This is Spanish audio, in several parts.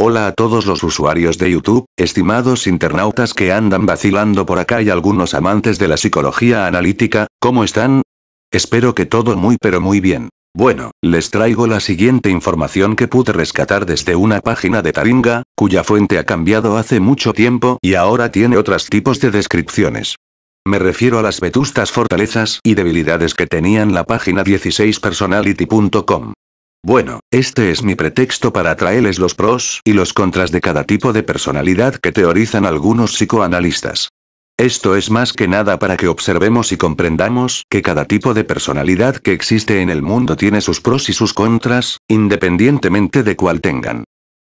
Hola a todos los usuarios de YouTube, estimados internautas que andan vacilando por acá y algunos amantes de la psicología analítica, ¿cómo están? Espero que todo muy pero muy bien. Bueno, les traigo la siguiente información que pude rescatar desde una página de Taringa, cuya fuente ha cambiado hace mucho tiempo y ahora tiene otros tipos de descripciones. Me refiero a las vetustas fortalezas y debilidades que tenían la página 16personality.com. Bueno, este es mi pretexto para traerles los pros y los contras de cada tipo de personalidad que teorizan algunos psicoanalistas. Esto es más que nada para que observemos y comprendamos que cada tipo de personalidad que existe en el mundo tiene sus pros y sus contras, independientemente de cuál tengan.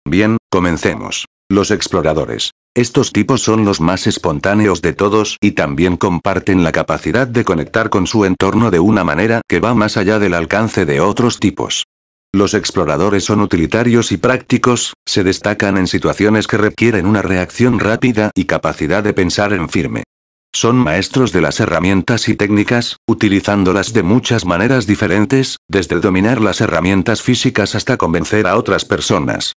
Bien, comencemos. Los exploradores. Estos tipos son los más espontáneos de todos y también comparten la capacidad de conectar con su entorno de una manera que va más allá del alcance de otros tipos. Los exploradores son utilitarios y prácticos, se destacan en situaciones que requieren una reacción rápida y capacidad de pensar en firme. Son maestros de las herramientas y técnicas, utilizándolas de muchas maneras diferentes, desde dominar las herramientas físicas hasta convencer a otras personas.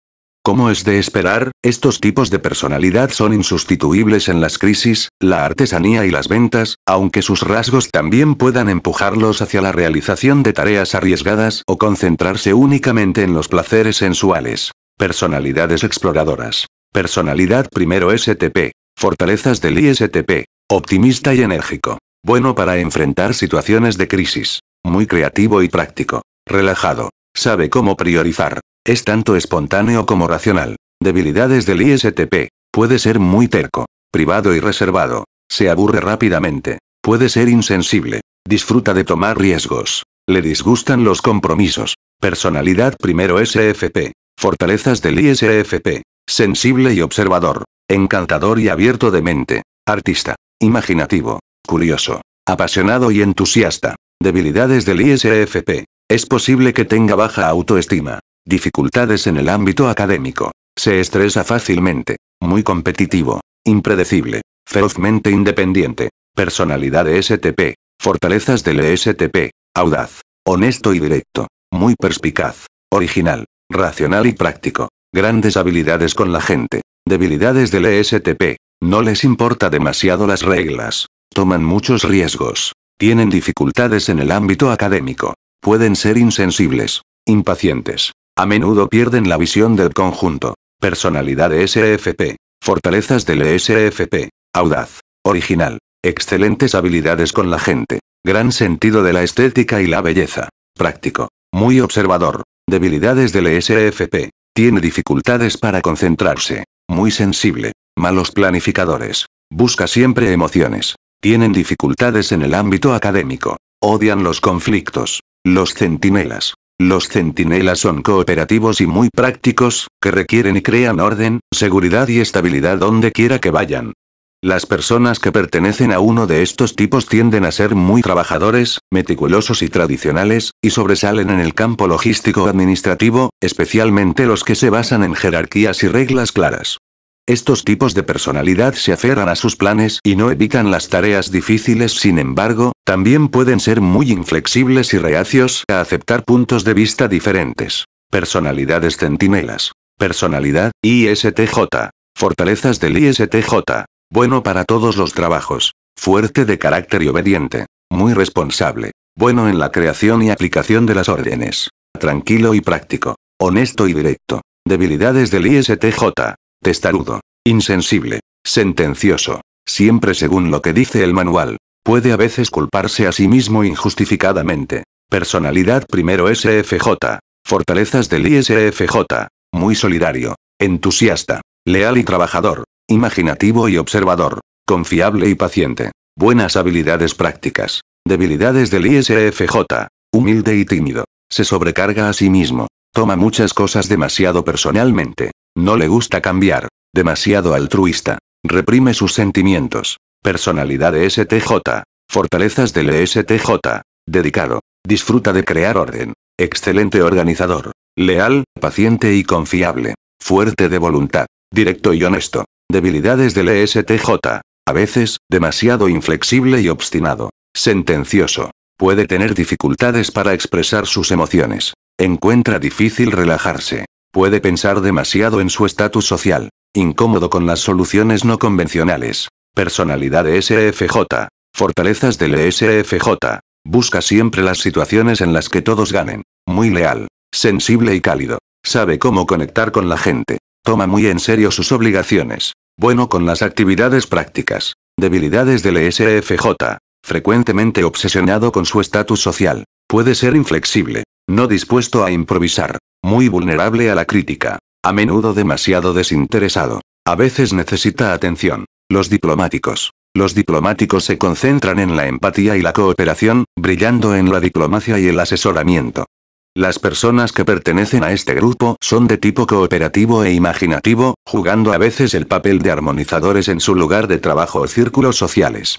Como es de esperar, estos tipos de personalidad son insustituibles en las crisis, la artesanía y las ventas, aunque sus rasgos también puedan empujarlos hacia la realización de tareas arriesgadas o concentrarse únicamente en los placeres sensuales. Personalidades exploradoras. Personalidad primero STP. Fortalezas del ISTP. Optimista y enérgico. Bueno para enfrentar situaciones de crisis. Muy creativo y práctico. Relajado. Sabe cómo priorizar. Es tanto espontáneo como racional. Debilidades del ISTP. Puede ser muy terco, privado y reservado. Se aburre rápidamente. Puede ser insensible. Disfruta de tomar riesgos. Le disgustan los compromisos. Personalidad primero SFP. Fortalezas del ISFP. Sensible y observador. Encantador y abierto de mente. Artista. Imaginativo. Curioso. Apasionado y entusiasta. Debilidades del ISFP. Es posible que tenga baja autoestima. Dificultades en el ámbito académico. Se estresa fácilmente. Muy competitivo. Impredecible. Ferozmente independiente. Personalidad e STP. Fortalezas del ESTP. Audaz. Honesto y directo. Muy perspicaz. Original. Racional y práctico. Grandes habilidades con la gente. Debilidades del ESTP. No les importa demasiado las reglas. Toman muchos riesgos. Tienen dificultades en el ámbito académico. Pueden ser insensibles. Impacientes. A menudo pierden la visión del conjunto. Personalidad SFP. Fortalezas del SFP. Audaz. Original. Excelentes habilidades con la gente. Gran sentido de la estética y la belleza. Práctico. Muy observador. Debilidades del SFP. Tiene dificultades para concentrarse. Muy sensible. Malos planificadores. Busca siempre emociones. Tienen dificultades en el ámbito académico. Odian los conflictos. Los centinelas. Los centinelas son cooperativos y muy prácticos, que requieren y crean orden, seguridad y estabilidad donde quiera que vayan. Las personas que pertenecen a uno de estos tipos tienden a ser muy trabajadores, meticulosos y tradicionales, y sobresalen en el campo logístico administrativo, especialmente los que se basan en jerarquías y reglas claras. Estos tipos de personalidad se aferran a sus planes y no evitan las tareas difíciles, sin embargo, también pueden ser muy inflexibles y reacios a aceptar puntos de vista diferentes. Personalidades centinelas. Personalidad, ISTJ. Fortalezas del ISTJ. Bueno para todos los trabajos. Fuerte de carácter y obediente. Muy responsable. Bueno en la creación y aplicación de las órdenes. Tranquilo y práctico. Honesto y directo. Debilidades del ISTJ. Testarudo. Insensible. Sentencioso. Siempre según lo que dice el manual. Puede a veces culparse a sí mismo injustificadamente. Personalidad primero SFJ. Fortalezas del ISFJ. Muy solidario. Entusiasta. Leal y trabajador. Imaginativo y observador. Confiable y paciente. Buenas habilidades prácticas. Debilidades del ISFJ. Humilde y tímido. Se sobrecarga a sí mismo. Toma muchas cosas demasiado personalmente. No le gusta cambiar. Demasiado altruista. Reprime sus sentimientos. Personalidad ESTJ. STJ. Fortalezas del ESTJ. Dedicado. Disfruta de crear orden. Excelente organizador. Leal, paciente y confiable. Fuerte de voluntad. Directo y honesto. Debilidades del ESTJ. A veces, demasiado inflexible y obstinado. Sentencioso. Puede tener dificultades para expresar sus emociones. Encuentra difícil relajarse. Puede pensar demasiado en su estatus social. Incómodo con las soluciones no convencionales. Personalidad SFJ. Fortalezas del SFJ. Busca siempre las situaciones en las que todos ganen. Muy leal, sensible y cálido. Sabe cómo conectar con la gente. Toma muy en serio sus obligaciones. Bueno con las actividades prácticas. Debilidades del SFJ. Frecuentemente obsesionado con su estatus social. Puede ser inflexible. No dispuesto a improvisar. Muy vulnerable a la crítica. A menudo demasiado desinteresado. A veces necesita atención. Los diplomáticos. Los diplomáticos se concentran en la empatía y la cooperación, brillando en la diplomacia y el asesoramiento. Las personas que pertenecen a este grupo son de tipo cooperativo e imaginativo, jugando a veces el papel de armonizadores en su lugar de trabajo o círculos sociales.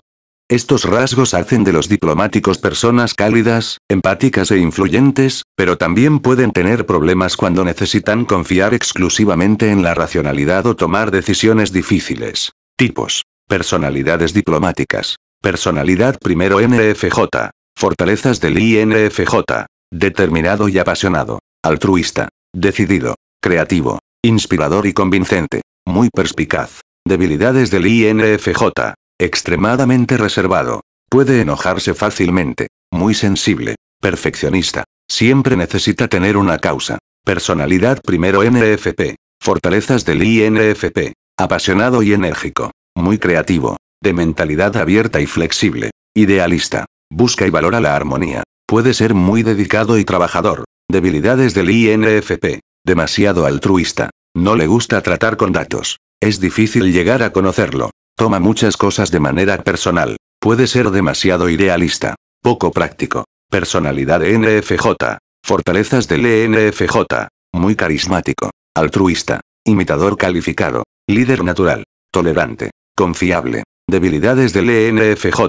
Estos rasgos hacen de los diplomáticos personas cálidas, empáticas e influyentes, pero también pueden tener problemas cuando necesitan confiar exclusivamente en la racionalidad o tomar decisiones difíciles. Tipos. Personalidades diplomáticas. Personalidad primero NFJ. Fortalezas del INFJ. Determinado y apasionado. Altruista. Decidido. Creativo. Inspirador y convincente. Muy perspicaz. Debilidades del INFJ. Extremadamente reservado. Puede enojarse fácilmente. Muy sensible. Perfeccionista. Siempre necesita tener una causa. Personalidad primero NFP. Fortalezas del INFP. Apasionado y enérgico. Muy creativo. De mentalidad abierta y flexible. Idealista. Busca y valora la armonía. Puede ser muy dedicado y trabajador. Debilidades del INFP. Demasiado altruista. No le gusta tratar con datos. Es difícil llegar a conocerlo. Toma muchas cosas de manera personal. Puede ser demasiado idealista. Poco práctico. Personalidad NFJ. Fortalezas del ENFJ. Muy carismático. Altruista. Imitador calificado. Líder natural. Tolerante. Confiable. Debilidades del ENFJ.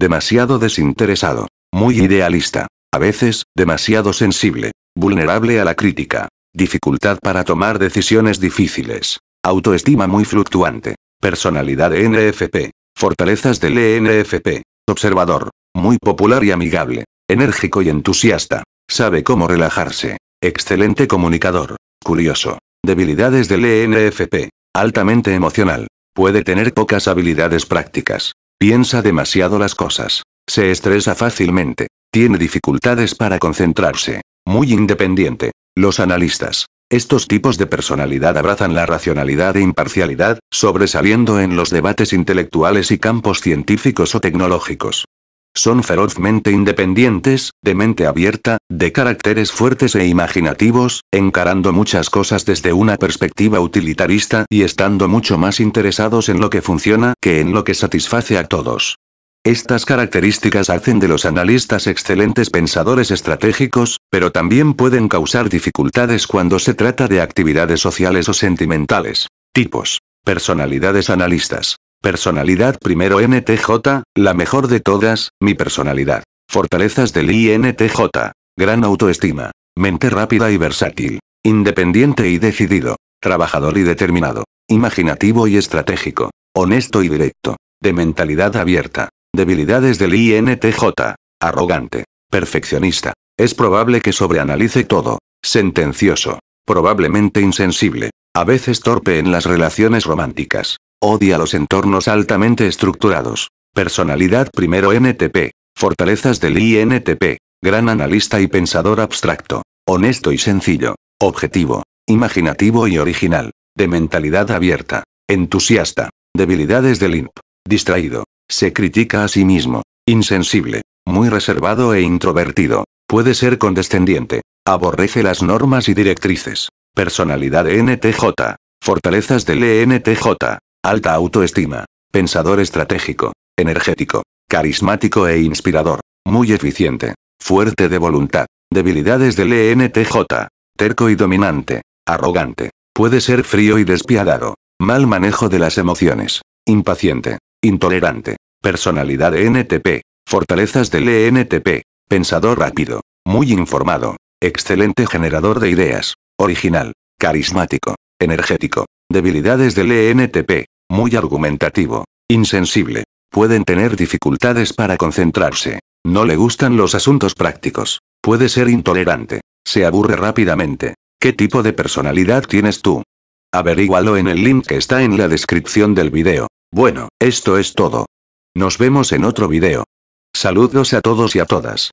Demasiado desinteresado. Muy idealista. A veces, demasiado sensible. Vulnerable a la crítica. Dificultad para tomar decisiones difíciles. Autoestima muy fluctuante. Personalidad ENFP. Fortalezas del ENFP. Observador. Muy popular y amigable. Enérgico y entusiasta. Sabe cómo relajarse. Excelente comunicador. Curioso. Debilidades del ENFP. Altamente emocional. Puede tener pocas habilidades prácticas. Piensa demasiado las cosas. Se estresa fácilmente. Tiene dificultades para concentrarse. Muy independiente. Los analistas. Estos tipos de personalidad abrazan la racionalidad e imparcialidad, sobresaliendo en los debates intelectuales y campos científicos o tecnológicos. Son ferozmente independientes, de mente abierta, de caracteres fuertes e imaginativos, encarando muchas cosas desde una perspectiva utilitarista y estando mucho más interesados en lo que funciona que en lo que satisface a todos. Estas características hacen de los analistas excelentes pensadores estratégicos, pero también pueden causar dificultades cuando se trata de actividades sociales o sentimentales. Tipos. Personalidades analistas. Personalidad primero NTJ, la mejor de todas, mi personalidad. Fortalezas del INTJ. Gran autoestima. Mente rápida y versátil. Independiente y decidido. Trabajador y determinado. Imaginativo y estratégico. Honesto y directo. De mentalidad abierta. Debilidades del INTJ. Arrogante. Perfeccionista. Es probable que sobreanalice todo. Sentencioso. Probablemente insensible. A veces torpe en las relaciones románticas. Odia los entornos altamente estructurados. Personalidad primero NTP. Fortalezas del INTP. Gran analista y pensador abstracto. Honesto y sencillo. Objetivo. Imaginativo y original. De mentalidad abierta. Entusiasta. Debilidades del INP. Distraído. Se critica a sí mismo. Insensible. Muy reservado e introvertido. Puede ser condescendiente. Aborrece las normas y directrices. Personalidad NTJ. Fortalezas del ENTJ. Alta autoestima. Pensador estratégico. Energético. Carismático e inspirador. Muy eficiente. Fuerte de voluntad. Debilidades del ENTJ. Terco y dominante. Arrogante. Puede ser frío y despiadado. Mal manejo de las emociones. Impaciente. Intolerante. Personalidad e NTP. Fortalezas del ENTP. Pensador rápido. Muy informado. Excelente generador de ideas. Original. Carismático. Energético. Debilidades del ENTP muy argumentativo, insensible. Pueden tener dificultades para concentrarse. No le gustan los asuntos prácticos. Puede ser intolerante. Se aburre rápidamente. ¿Qué tipo de personalidad tienes tú? Averígualo en el link que está en la descripción del video. Bueno, esto es todo. Nos vemos en otro video. Saludos a todos y a todas.